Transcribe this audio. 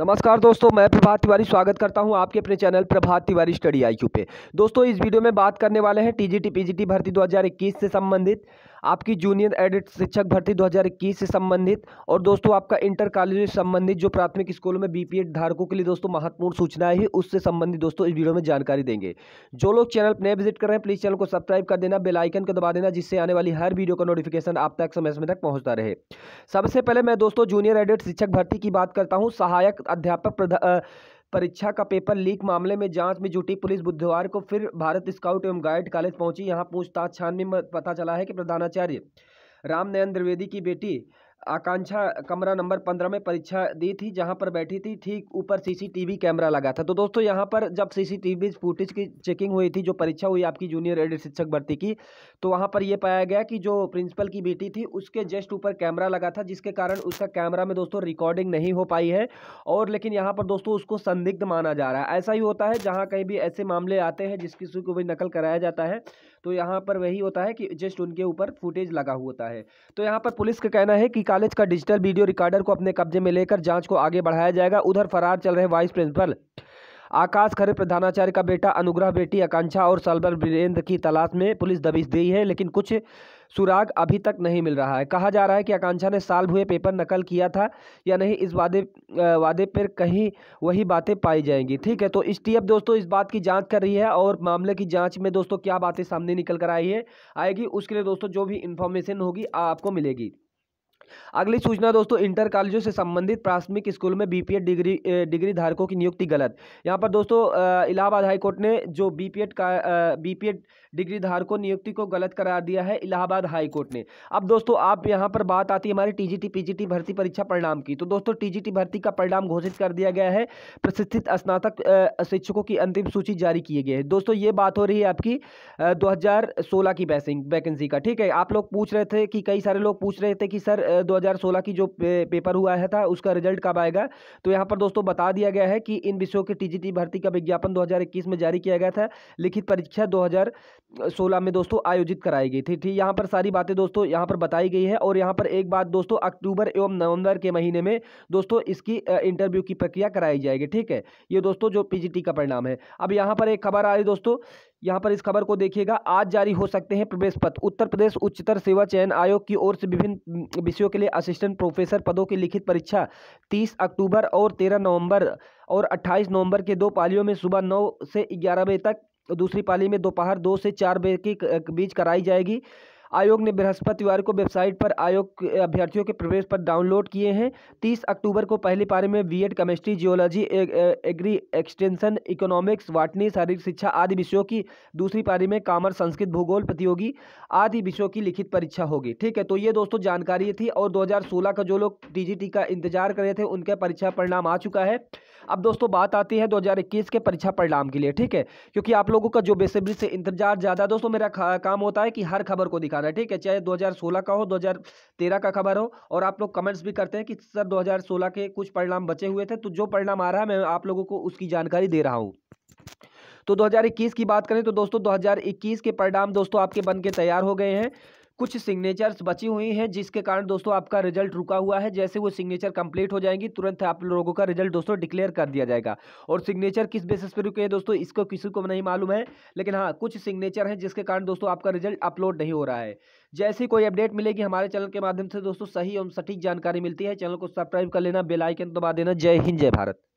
नमस्कार दोस्तों मैं प्रभात तिवारी स्वागत करता हूं आपके अपने channel Prabhat Tiwari study IQ पे दोस्तों इस वीडियो में बात करने वाले हैं टीजीटी पीजीटी भर्ती 2021 से संबंधित आपकी जूनियर एडिट शिक्षक भर्ती 2021 से संबंधित और दोस्तों आपका इंटर कॉलेज संबंधित जो प्राथमिक स्कूलों में बीपीएड धारकों के लिए दोस्तों महत्वपूर्ण सूचनाएं हैं उससे संबंधित दोस्तों इस वीडियो में जानकारी देंगे जो लोग चैनल नए विजिट कर रहे हैं प्लीज़ चैनल को सब्सक्राइब कर देना बेलाइकन को दबा देना जिससे आने वाली हर वीडियो का नोटिफिकेशन आप तक समय समय तक पहुँचता रहे सबसे पहले मैं दोस्तों जूनियर एडिट शिक्षक भर्ती की बात करता हूँ सहायक अध्यापक प्रधान परीक्षा का पेपर लीक मामले में जांच में जुटी पुलिस बुधवार को फिर भारत स्काउट एवं गाइड कॉलेज पहुंची यहां पूछताछ छानबीन में पता चला है कि प्रधानाचार्य राम नयन द्विवेदी की बेटी आकांक्षा कमरा नंबर पंद्रह में परीक्षा दी थी जहां पर बैठी थी ठीक ऊपर सीसीटीवी कैमरा लगा था तो दोस्तों यहां पर जब सीसीटीवी फुटेज की चेकिंग हुई थी जो परीक्षा हुई आपकी जूनियर एडिट शिक्षक भर्ती की तो वहां पर यह पाया गया कि जो प्रिंसिपल की बेटी थी उसके जस्ट ऊपर कैमरा लगा था जिसके कारण उसका कैमरा में दोस्तों रिकॉर्डिंग नहीं हो पाई है और लेकिन यहाँ पर दोस्तों उसको संदिग्ध माना जा रहा है ऐसा ही होता है जहाँ कहीं भी ऐसे मामले आते हैं जिस किसी को भी नकल कराया जाता है तो यहाँ पर वही होता है कि जस्ट उनके ऊपर फुटेज लगा हुआ होता है तो यहाँ पर पुलिस का कहना है कि कॉलेज का डिजिटल वीडियो रिकॉर्डर को अपने कब्जे में लेकर जांच को आगे बढ़ाया जाएगा उधर फरार चल रहे वाइस प्रिंसिपल आकाश खरे प्रधानाचार्य का बेटा अनुग्रह बेटी आकांक्षा और सलबर वीरेंद्र की तलाश में पुलिस दबिश दी है लेकिन कुछ सुराग अभी तक नहीं मिल रहा है कहा जा रहा है कि आकांक्षा ने साल हुए पेपर नकल किया था या नहीं इस वादे वादे पर कहीं वही बातें पाई जाएंगी ठीक है तो इस टी दोस्तों इस बात की जांच कर रही है और मामले की जांच में दोस्तों क्या बातें सामने निकल कर आई है आएगी उसके लिए दोस्तों जो भी इन्फॉर्मेशन होगी आपको मिलेगी अगली सूचना दोस्तों इंटर कॉलेजों से संबंधित प्राथमिक स्कूल में बीपीएड डिग्री डिग्री धारकों की नियुक्ति गलत यहाँ पर दोस्तों इलाहाबाद हाईकोर्ट ने जो बीपीएड का बीपीएड डिग्री धारकों नियुक्ति को गलत करार दिया है इलाहाबाद हाईकोर्ट ने अब दोस्तों आप यहाँ पर बात आती है हमारी टीजीटी टी भर्ती परीक्षा परिणाम की तो दोस्तों टी भर्ती का परिणाम घोषित कर दिया गया है प्रशिक्षित स्नातक शिक्षकों की अंतिम सूची जारी किए गए हैं दोस्तों ये बात हो रही है आपकी दो की वैकेंसी का ठीक है आप लोग पूछ रहे थे कि कई सारे लोग पूछ रहे थे कि सर 2016 की जो पे, पेपर हुआ है था उसका रिजल्ट कब आएगा तो यहाँ पर दोस्तों बता दिया गया है कि इन विषयों के टीजीटी भर्ती का विज्ञापन 2021 में जारी किया गया था लिखित परीक्षा 2016 में दोस्तों आयोजित कराई गई थी ठीक यहाँ पर सारी बातें दोस्तों यहाँ पर बताई गई है और यहाँ पर एक बात दोस्तों अक्टूबर एवं नवंबर के महीने में दोस्तों इसकी इंटरव्यू की प्रक्रिया कराई जाएगी ठीक है ये दोस्तों जो पी का परिणाम है अब यहाँ पर एक खबर आ रही दोस्तों यहाँ पर इस खबर को देखिएगा आज जारी हो सकते हैं प्रवेश पत्र उत्तर प्रदेश उच्चतर सेवा चयन आयोग की ओर से विभिन्न विषयों पदों के लिए असिस्टेंट प्रोफेसर पदों की लिखित परीक्षा 30 अक्टूबर और 13 नवंबर और 28 नवंबर के दो पालियों में सुबह नौ से ग्यारह बजे तक दूसरी पाली में दोपहर दो से चार बजे के बीच कराई जाएगी आयोग ने बृहस्पतिवार को वेबसाइट पर आयोग अभ्यर्थियों के प्रवेश पर डाउनलोड किए हैं तीस अक्टूबर को पहले पारे में B Ed chemistry geology agri extension economics botany शारीरिक शिक्षा आदि विषयों की दूसरी पारी में कामर संस्कृत भूगोल प्रतियोगी आदि विषयों की लिखित परीक्षा होगी ठीक है तो ये दोस्तों जानकारी थी और दो का जो लोग टी का इंतजार कर रहे थे उनका परीक्षा परिणाम आ चुका है अब दोस्तों बात आती है 2021 के परीक्षा परिणाम के लिए ठीक है क्योंकि आप लोगों का जो बेसब्री से इंतजार ज़्यादा दोस्तों मेरा काम होता है कि हर खबर को दिखाना ठीक है चाहे 2016 का हो 2013 का खबर हो और आप लोग कमेंट्स भी करते हैं कि सर 2016 के कुछ परिणाम बचे हुए थे तो जो परिणाम आ रहा है मैं आप लोगों को उसकी जानकारी दे रहा हूँ तो 2021 की बात करें तो दोस्तों 2021 के परिणाम दोस्तों आपके बन के तैयार हो गए हैं कुछ सिग्नेचर्स बची हुई हैं जिसके कारण दोस्तों आपका रिजल्ट रुका हुआ है जैसे वो सिग्नेचर कंप्लीट हो जाएंगी तुरंत आप लोगों का रिजल्ट दोस्तों डिक्लेयर कर दिया जाएगा और सिग्नेचर किस बेसिस पर रुके हैं दोस्तों इसको किसी को नहीं मालूम है लेकिन हाँ कुछ सिग्नेचर हैं जिसके कारण दोस्तों आपका रिजल्ट अपलोड नहीं हो रहा है जैसे कोई अपडेट मिलेगी हमारे चैनल के माध्यम से दोस्तों सही एवं सटीक जानकारी मिलती है चैनल को सब्सक्राइब कर लेना बेलाइकन दबा देना जय हिंद जय भारत